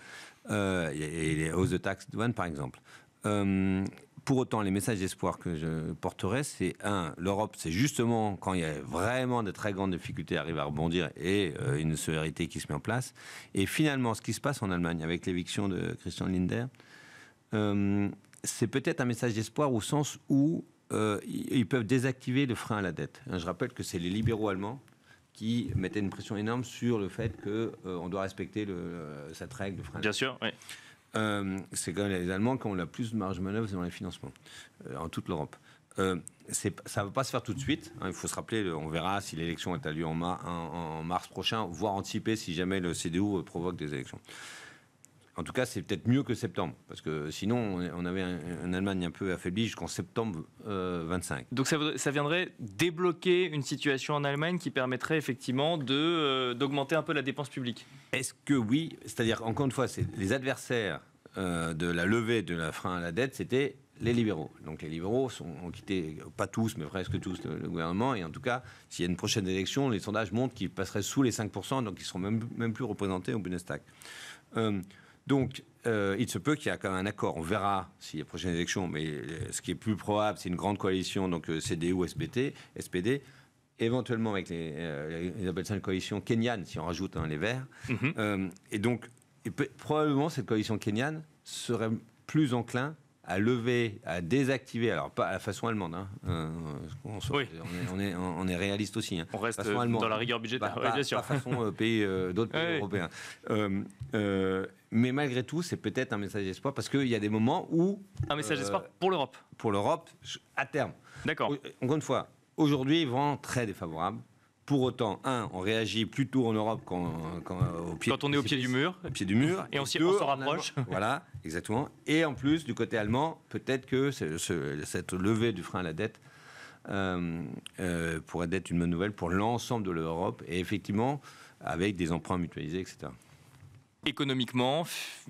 Euh, et les hausses de taxes douanes par exemple. Euh, pour autant, les messages d'espoir que je porterai, c'est un, l'Europe, c'est justement quand il y a vraiment de très grandes difficultés, à arriver à rebondir et euh, une solidarité qui se met en place. Et finalement, ce qui se passe en Allemagne avec l'éviction de Christian Linder, euh, c'est peut-être un message d'espoir au sens où euh, ils peuvent désactiver le frein à la dette. Je rappelle que c'est les libéraux allemands qui mettaient une pression énorme sur le fait qu'on on doit respecter le, cette règle de frein. À la dette. Bien sûr, oui. Euh, c'est quand même les Allemands qui ont la plus de marge de manœuvre dans les financements, euh, en toute l'Europe. Euh, ça ne va pas se faire tout de suite. Hein. il faut se rappeler, on verra si l'élection est à lieu en, mars prochain, voire anticiper si jamais le CDU provoque des élections. En tout cas, c'est peut-être mieux que septembre, parce que sinon, on avait un, Allemagne un peu affaiblie jusqu'en septembre 25. Euh, donc ça, viendrait débloquer une situation en Allemagne qui permettrait effectivement euh, d'augmenter un peu la dépense publique Est-ce que oui C'est-à-dire, encore une fois, c'est les adversaires euh, de la levée de la frein à la dette, c'était les libéraux. Donc les libéraux sont, ont quitté, pas tous, mais presque tous, le, gouvernement. Et en tout cas, s'il y a une prochaine élection, les sondages montrent qu'ils passeraient sous les 5%, donc ils ne seront même, même, plus représentés au Bundestag. Donc, euh, il se peut qu'il y a quand même un accord. On verra s'il y a prochaines élections, mais euh, ce qui est plus probable, c'est une grande coalition, donc euh, CDU, SBT, SPD, éventuellement avec les, euh, ils ça une coalition kenyane, si on rajoute hein, les Verts. Mm-hmm. et donc, probablement, cette coalition kenyane serait plus enclin à lever, à désactiver, alors pas à la façon allemande, hein, on, on, est, on, est, réaliste aussi. Hein. On reste dans la rigueur budgétaire, pas, bien façon pays, d'autres pays européens. Mais malgré tout, c'est peut-être un message d'espoir parce qu'il y a des moments où. Un message euh, d'espoir pour l'Europe Pour l'Europe, à terme. D'accord. Encore une fois, aujourd'hui, vraiment très défavorable. Pour autant, un, on réagit plutôt en Europe qu'en au pied, quand on est au pied du mur. Au pied du mur. Et, on s'en rapproche. voilà, exactement. Et en plus, du côté allemand, peut-être que cette levée du frein à la dette euh, euh, pourrait être une bonne nouvelle pour l'ensemble de l'Europe. Et effectivement, avec des emprunts mutualisés, etc économiquement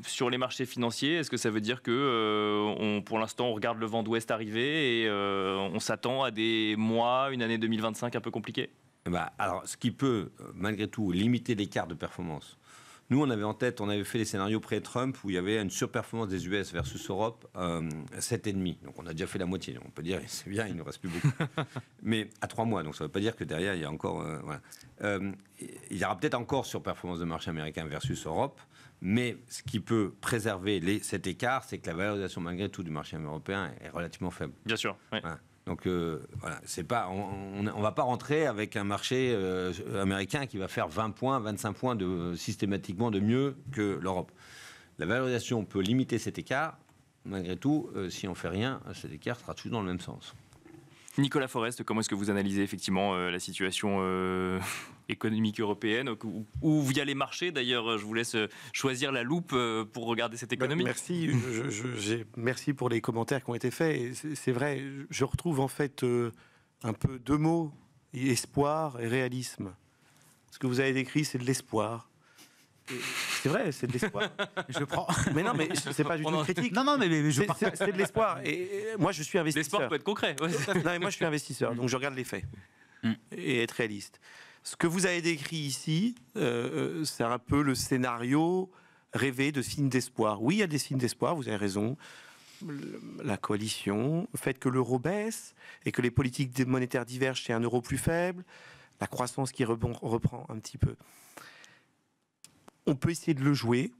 sur les marchés financiers Est-ce que ça veut dire que euh, pour l'instant on regarde le vent d'ouest arriver et euh, on s'attend à des mois, une année 2025 un peu compliquée eh ben, Alors, ce qui peut euh, malgré tout limiter l'écart de performance nous, on avait en tête, on avait fait les scénarios pré-Trump où il y avait une surperformance des US versus Europe euh, et 7,5. Donc on a déjà fait la moitié. On peut dire, c'est bien, il ne nous reste plus beaucoup. Mais à trois mois, donc ça ne veut pas dire que derrière, il y a encore. Euh, euh, il y aura peut-être encore surperformance de marché américain versus Europe. Mais ce qui peut préserver cet écart, c'est que la valorisation malgré tout du marché européen est relativement faible. Bien sûr. Donc euh, voilà, c'est pas, on ne va pas rentrer avec un marché euh, américain qui va faire 20 points, 25 points de, systématiquement de mieux que l'Europe. La valorisation peut limiter cet écart. Malgré tout, euh, si on fait rien, cet écart sera toujours dans le même sens. Nicolas Forest, comment est-ce que vous analysez effectivement euh, la situation euh, économique européenne ou, via les marchés D'ailleurs, je vous laisse euh, choisir la loupe pour regarder cette bah, économie. merci, merci pour les commentaires qui ont été faits. C'est vrai, je retrouve en fait un peu deux mots espoir et réalisme. Ce que vous avez décrit, c'est de l'espoir. C'est vrai, c'est de l'espoir. je prends. Mais non, mais c'est pas du une critique. Non, non, mais, je C'est de l'espoir. Et, moi, je suis investisseur. L'espoir peut être concret. non, mais moi, je suis investisseur, donc je regarde les faits mm. et être réaliste. Ce que vous avez décrit ici, euh, euh, c'est un peu le scénario rêvé de signes d'espoir. Oui, il y a des signes d'espoir, vous avez raison. La coalition, le fait que l'euro baisse et que les politiques monétaires divergent chez un euro plus faible, la croissance qui reprend un petit peu on peut essayer de le jouer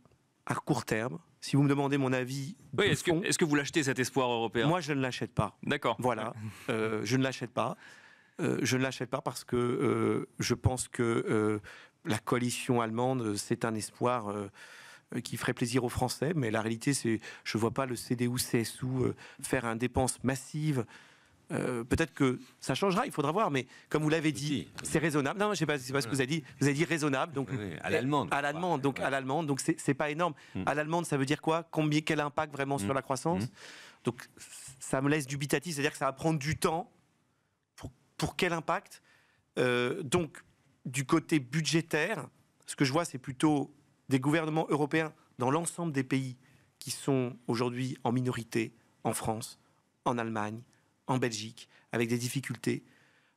à court terme. Si vous me demandez mon avis, est-ce que, vous l'achetez cet espoir européen Moi, je ne l'achète pas. D'accord. Voilà, euh, je ne l'achète pas. Euh, je ne l'achète pas parce que euh, je pense que la coalition allemande, c'est un espoir qui ferait plaisir aux Français, mais la réalité, c'est je ne vois pas le CDU-CSU faire une dépense massive euh, peut-être que ça changera, il faudra voir, mais comme vous l'avez dit, c'est raisonnable. Non, je ne sais pas, ce que vous avez dit. Vous avez dit raisonnable, donc à l'allemande. À l'allemande, donc à l'allemande, donc c'est pas énorme. Hmm. À l'allemande, ça veut dire quoi Combien, quel impact vraiment sur hmm. la croissance hmm. Donc ça me laisse dubitatif, c'est-à-dire que ça va prendre du temps. Pour, quel impact euh, Donc du côté budgétaire, ce que je vois, c'est plutôt des gouvernements européens dans l'ensemble des pays qui sont aujourd'hui en minorité en France, en Allemagne, en Belgique, avec des difficultés,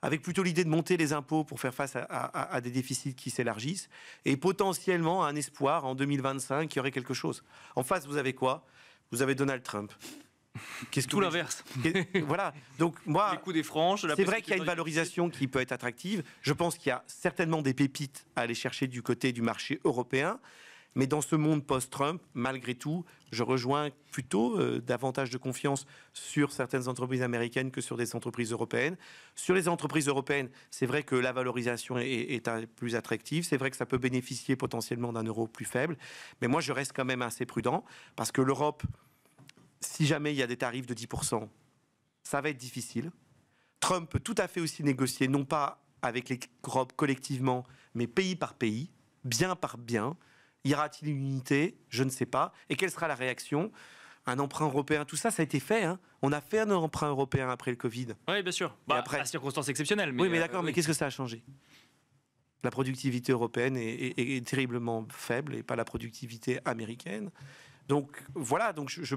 avec plutôt l'idée de monter les impôts pour faire face à, des déficits qui s'élargissent, et potentiellement un espoir en 2025 qu'il y aurait quelque chose. En face, vous avez quoi Vous avez Donald Trump. Qu'est-ce Tout l'inverse. voilà. Donc moi, des franges. C'est vrai qu'il y a une valorisation qui peut être attractive. Je pense qu'il y a certainement des pépites à aller chercher du côté du marché européen. Mais dans ce monde post-Trump, malgré tout, je rejoins plutôt euh, davantage de confiance sur certaines entreprises américaines que sur des entreprises européennes. Sur les entreprises européennes, c'est vrai que la valorisation est, plus attractive. C'est vrai que ça peut bénéficier potentiellement d'un euro plus faible. Mais moi, je reste quand même assez prudent parce que l'Europe, si jamais il y a des tarifs de 10%, ça va être difficile. Trump peut tout à fait aussi négocier, non pas avec les l'Europe collectivement, mais pays par pays, bien par bien. Y aura-t-il une unité Je ne sais pas. Et quelle sera la réaction un emprunt européen, tout ça, ça a été fait. Hein. On a fait un emprunt européen après le Covid. Oui, bien sûr. Bah, après, à circonstances exceptionnelles. Mais oui, mais euh, d'accord, mais qu'est-ce que ça a changé La productivité européenne est, terriblement faible et pas la productivité américaine. Donc voilà, donc je, je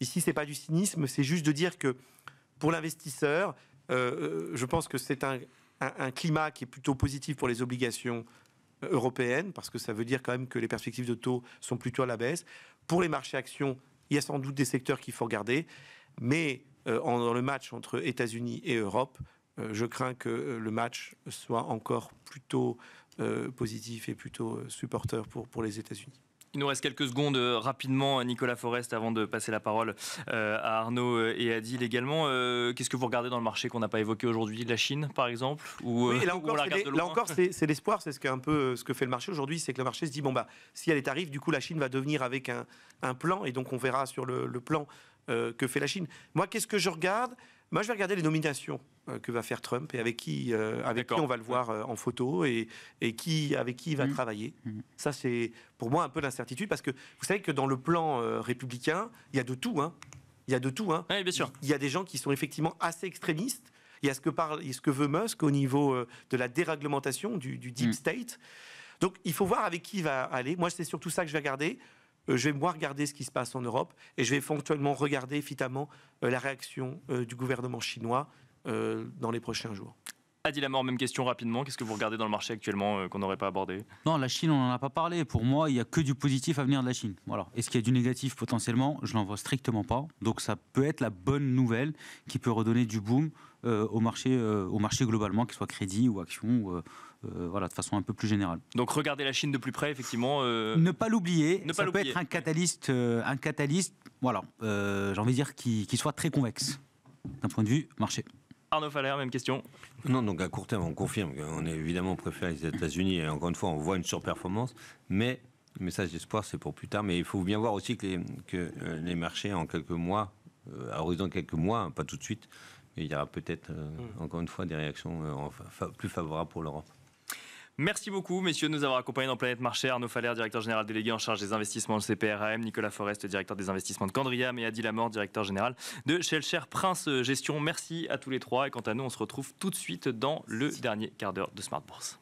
ici, c'est pas du cynisme, c'est juste de dire que pour l'investisseur, euh, euh, je pense que c'est un climat qui est plutôt positif pour les obligations européenne, parce que ça veut dire quand même que les perspectives de taux sont plutôt à la baisse. Pour les marchés actions, il y a sans doute des secteurs qu'il faut regarder, mais euh, dans le match entre États-Unis et Europe, euh, je crains que euh, le match soit encore plutôt positif et plutôt supporteur pour, pour les États-Unis. Il nous reste quelques secondes euh, rapidement, Nicolas Forest, avant de passer la parole euh, à Arnaud euh, et Adil également. Qu'est-ce que vous regardez dans le marché qu'on n'a pas évoqué aujourd'hui La Chine, par exemple ou, là encore, c'est l'espoir, c'est ce, un peu ce que fait le marché aujourd'hui, c'est que le marché se dit, bon, bah, si elle est tarif, du coup, la Chine va devenir avec un, plan, et donc on verra sur le, plan que fait la Chine. Moi, qu'est-ce que je regarde moi, je vais regarder les nominations euh, que va faire Trump et avec qui, euh, avec qui on va le voir euh, en photo et, qui, avec qui il va mm. travailler. Mm. Ça, c'est pour moi un peu l'incertitude parce que vous savez que dans le plan républicain, il y a de tout. Hein. Il y a de tout. Hein. bien sûr. Il y a des gens qui sont effectivement assez extrémistes. Il y a ce que, parle, ce que veut Musk au niveau de la déréglementation du, deep mm. state. Donc, il faut voir avec qui il va aller. Moi, c'est surtout ça que je vais regarder. Euh, je vais moi regarder ce qui se passe en Europe et je vais ponctuellement regarder évidemment euh, la réaction euh, du gouvernement chinois dans les prochains jours. Adil Amor, même question rapidement. Qu'est-ce que vous regardez dans le marché actuellement qu'on n'aurait pas abordé Non, la Chine, on n'en a pas parlé. Pour moi, il n'y a que du positif à venir de la Chine. Voilà. Est-ce qu'il y a du négatif potentiellement Je n'en vois strictement pas. Donc ça peut être la bonne nouvelle qui peut redonner du boom euh, au, marché, euh, au marché globalement, qu'il soit crédit ou action, euh, voilà, de façon un peu plus générale. Donc regarder la Chine de plus près, effectivement. Ne pas l'oublier, ça pas peut être un catalyste, un catalyste voilà, j'ai envie de dire, qui, soit très convexe d'un point de vue marché. Arnaud Faller, même question. Non, donc à court terme, on confirme qu'on est évidemment préféré les États-Unis et encore une fois, on voit une surperformance, mais le message d'espoir, c'est pour plus tard. Mais il faut bien voir aussi que les, que les marchés, en quelques mois, à horizon de quelques mois, hein, pas tout de suite, il y aura peut-être, euh, mm. encore une fois, des réactions euh, plus favorables pour l'Europe. Merci beaucoup, messieurs, de nous avoir accompagnés dans Planète Marché. Arnaud Faller, directeur général délégué en charge des investissements de CPRAM. Nicolas Forest, directeur des investissements de Candriam. Et Adi Amor, directeur général de Shellcher Prince Gestion. Merci à tous les trois. Et quant à nous, on se retrouve tout de suite dans le dernier quart d'heure de Smart Bourse.